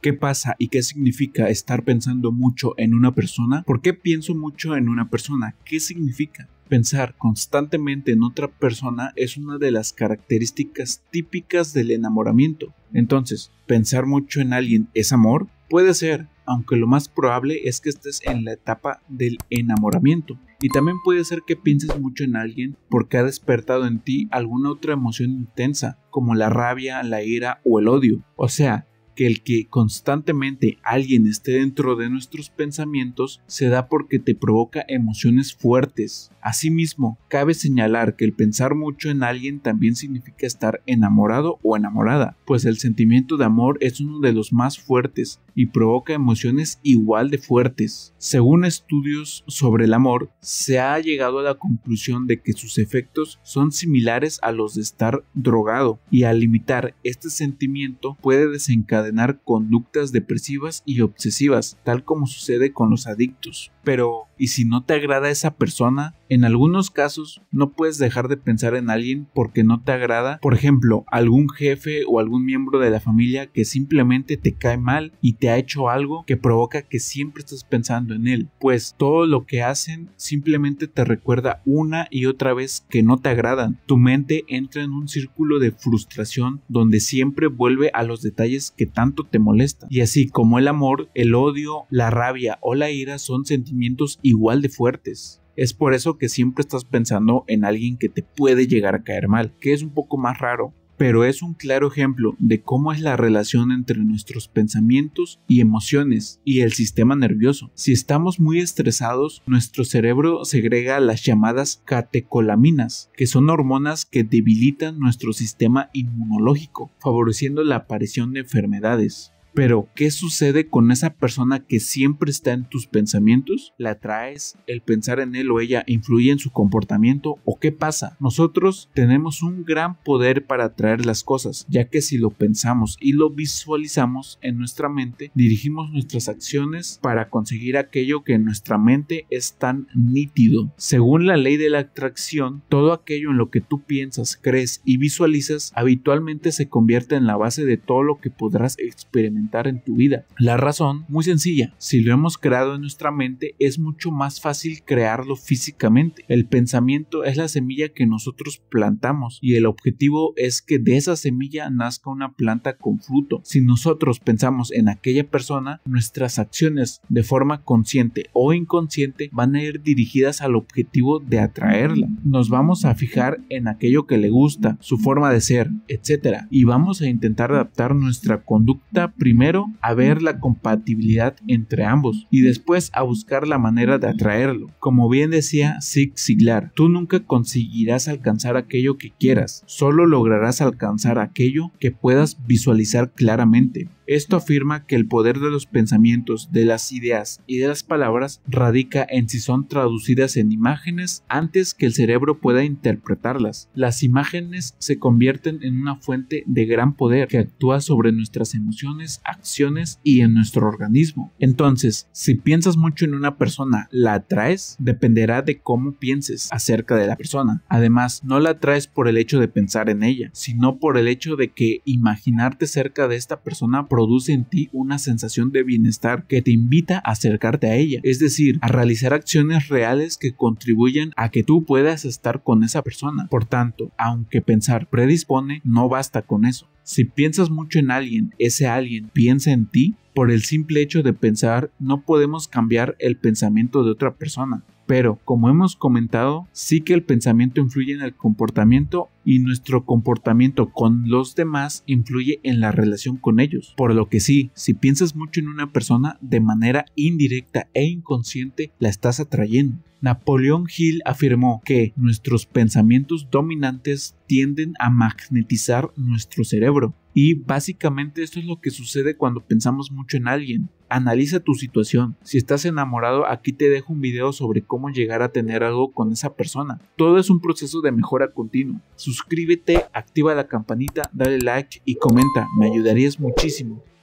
¿Qué pasa y qué significa estar pensando mucho en una persona? ¿Por qué pienso mucho en una persona? ¿Qué significa? Pensar constantemente en otra persona es una de las características típicas del enamoramiento. Entonces, ¿pensar mucho en alguien es amor? Puede ser, aunque lo más probable es que estés en la etapa del enamoramiento. Y también puede ser que pienses mucho en alguien porque ha despertado en ti alguna otra emoción intensa, como la rabia, la ira o el odio. O sea, que el que constantemente alguien esté dentro de nuestros pensamientos se da porque te provoca emociones fuertes. Asimismo, cabe señalar que el pensar mucho en alguien también significa estar enamorado o enamorada, pues el sentimiento de amor es uno de los más fuertes y provoca emociones igual de fuertes. Según estudios sobre el amor, se ha llegado a la conclusión de que sus efectos son similares a los de estar drogado y al limitar este sentimiento puede desencadenar conductas depresivas y obsesivas, tal como sucede con los adictos pero ¿y si no te agrada esa persona? En algunos casos no puedes dejar de pensar en alguien porque no te agrada, por ejemplo, algún jefe o algún miembro de la familia que simplemente te cae mal y te ha hecho algo que provoca que siempre estás pensando en él, pues todo lo que hacen simplemente te recuerda una y otra vez que no te agradan. Tu mente entra en un círculo de frustración donde siempre vuelve a los detalles que tanto te molestan. Y así como el amor, el odio, la rabia o la ira son sentimientos igual de fuertes. Es por eso que siempre estás pensando en alguien que te puede llegar a caer mal, que es un poco más raro, pero es un claro ejemplo de cómo es la relación entre nuestros pensamientos y emociones y el sistema nervioso. Si estamos muy estresados, nuestro cerebro segrega las llamadas catecolaminas, que son hormonas que debilitan nuestro sistema inmunológico, favoreciendo la aparición de enfermedades. Pero, ¿qué sucede con esa persona que siempre está en tus pensamientos? ¿La traes? ¿El pensar en él o ella influye en su comportamiento? ¿O qué pasa? Nosotros tenemos un gran poder para atraer las cosas, ya que si lo pensamos y lo visualizamos en nuestra mente, dirigimos nuestras acciones para conseguir aquello que en nuestra mente es tan nítido. Según la ley de la atracción, todo aquello en lo que tú piensas, crees y visualizas habitualmente se convierte en la base de todo lo que podrás experimentar en tu vida. La razón, muy sencilla, si lo hemos creado en nuestra mente es mucho más fácil crearlo físicamente. El pensamiento es la semilla que nosotros plantamos y el objetivo es que de esa semilla nazca una planta con fruto. Si nosotros pensamos en aquella persona, nuestras acciones de forma consciente o inconsciente van a ir dirigidas al objetivo de atraerla. Nos vamos a fijar en aquello que le gusta, su forma de ser, etc. Y vamos a intentar adaptar nuestra conducta primero a ver la compatibilidad entre ambos y después a buscar la manera de atraerlo. Como bien decía Zig Ziglar, tú nunca conseguirás alcanzar aquello que quieras, solo lograrás alcanzar aquello que puedas visualizar claramente. Esto afirma que el poder de los pensamientos, de las ideas y de las palabras radica en si son traducidas en imágenes antes que el cerebro pueda interpretarlas. Las imágenes se convierten en una fuente de gran poder que actúa sobre nuestras emociones acciones y en nuestro organismo. Entonces, si piensas mucho en una persona, la atraes, dependerá de cómo pienses acerca de la persona. Además, no la atraes por el hecho de pensar en ella, sino por el hecho de que imaginarte cerca de esta persona produce en ti una sensación de bienestar que te invita a acercarte a ella, es decir, a realizar acciones reales que contribuyan a que tú puedas estar con esa persona. Por tanto, aunque pensar predispone, no basta con eso. Si piensas mucho en alguien, ese alguien piensa en ti, por el simple hecho de pensar no podemos cambiar el pensamiento de otra persona. Pero, como hemos comentado, sí que el pensamiento influye en el comportamiento y nuestro comportamiento con los demás influye en la relación con ellos. Por lo que sí, si piensas mucho en una persona de manera indirecta e inconsciente, la estás atrayendo. Napoleón Hill afirmó que nuestros pensamientos dominantes tienden a magnetizar nuestro cerebro, y básicamente esto es lo que sucede cuando pensamos mucho en alguien. Analiza tu situación. Si estás enamorado, aquí te dejo un video sobre cómo llegar a tener algo con esa persona. Todo es un proceso de mejora continua. Suscríbete, activa la campanita, dale like y comenta. Me ayudarías muchísimo.